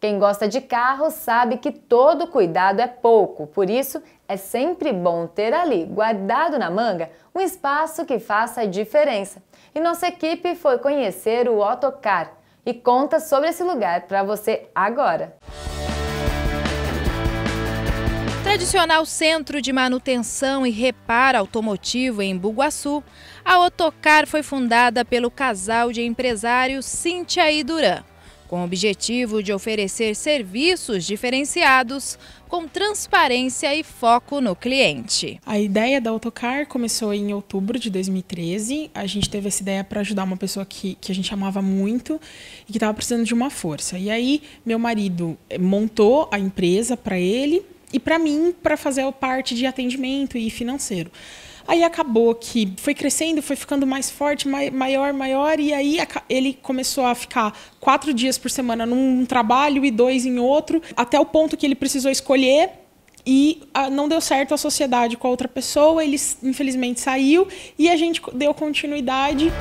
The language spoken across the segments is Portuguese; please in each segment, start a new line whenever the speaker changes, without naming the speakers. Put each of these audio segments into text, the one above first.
Quem gosta de carro sabe que todo cuidado é pouco, por isso é sempre bom ter ali, guardado na manga, um espaço que faça a diferença. E nossa equipe foi conhecer o Autocar e conta sobre esse lugar para você
agora.
Tradicional centro de manutenção e reparo automotivo em Buguaçu, a Autocar foi fundada pelo casal de empresários Cintia e Duran com o objetivo de oferecer
serviços diferenciados com transparência e foco no cliente. A ideia da Autocar começou em outubro de 2013. A gente teve essa ideia para ajudar uma pessoa que, que a gente amava muito e que estava precisando de uma força. E aí, meu marido eh, montou a empresa para ele e para mim, para fazer parte de atendimento e financeiro. Aí acabou que foi crescendo, foi ficando mais forte, maior, maior, e aí ele começou a ficar quatro dias por semana num trabalho e dois em outro, até o ponto que ele precisou escolher e ah, não deu certo a sociedade com a outra pessoa, ele infelizmente saiu e a gente deu continuidade.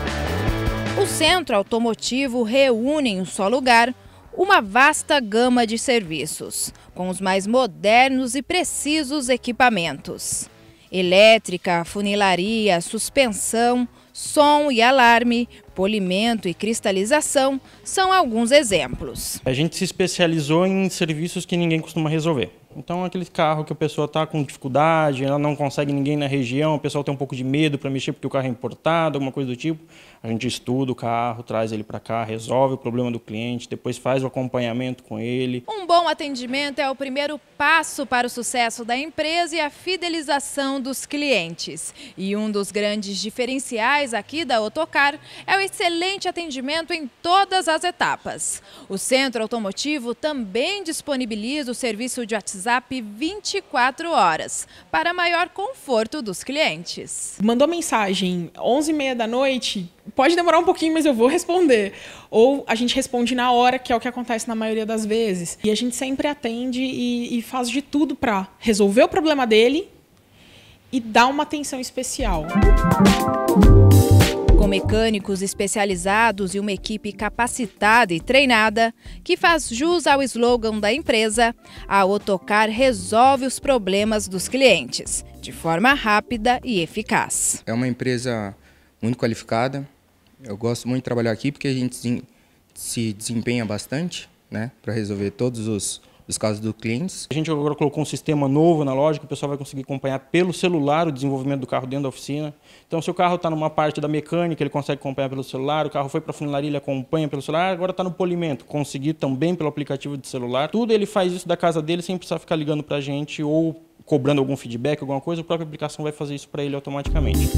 O centro automotivo reúne em um só lugar uma vasta
gama de serviços, com os mais modernos e precisos equipamentos elétrica, funilaria, suspensão, som e alarme, polimento e cristalização são alguns exemplos.
A gente se especializou em serviços que ninguém costuma resolver. Então, aquele carro que a pessoa está com dificuldade, ela não consegue ninguém na região, o pessoal tem um pouco de medo para mexer porque o carro é importado, alguma coisa do tipo. A gente estuda o carro, traz ele para cá, resolve o problema do cliente, depois faz o acompanhamento com ele.
Um bom atendimento é o primeiro passo para o sucesso da empresa e a fidelização dos clientes. E um dos grandes diferenciais aqui da Otocar é o excelente atendimento em todas as etapas. O centro automotivo também disponibiliza o serviço de WhatsApp WhatsApp 24 horas, para
maior conforto dos clientes. Mandou mensagem 11h30 da noite, pode demorar um pouquinho, mas eu vou responder. Ou a gente responde na hora, que é o que acontece na maioria das vezes. E a gente sempre atende e, e faz de tudo para resolver o problema dele e dar uma atenção especial. Música com mecânicos
especializados e uma equipe capacitada e treinada, que faz jus ao slogan da empresa, a Otocar resolve os problemas dos clientes de forma rápida e eficaz.
É uma empresa muito qualificada. Eu gosto muito de trabalhar aqui porque a gente se desempenha bastante, né, para resolver todos os dos casos dos clientes. A gente agora colocou um sistema novo na loja que o pessoal vai conseguir acompanhar pelo celular o desenvolvimento do carro dentro da oficina. Então, se o carro está numa parte da mecânica, ele consegue acompanhar pelo celular, o carro foi para a funilaria, ele acompanha pelo celular, agora está no polimento, conseguir também pelo aplicativo de celular. Tudo ele faz isso da casa dele sem precisar ficar ligando para a gente ou cobrando algum feedback, alguma coisa, a própria aplicação vai fazer isso para ele automaticamente.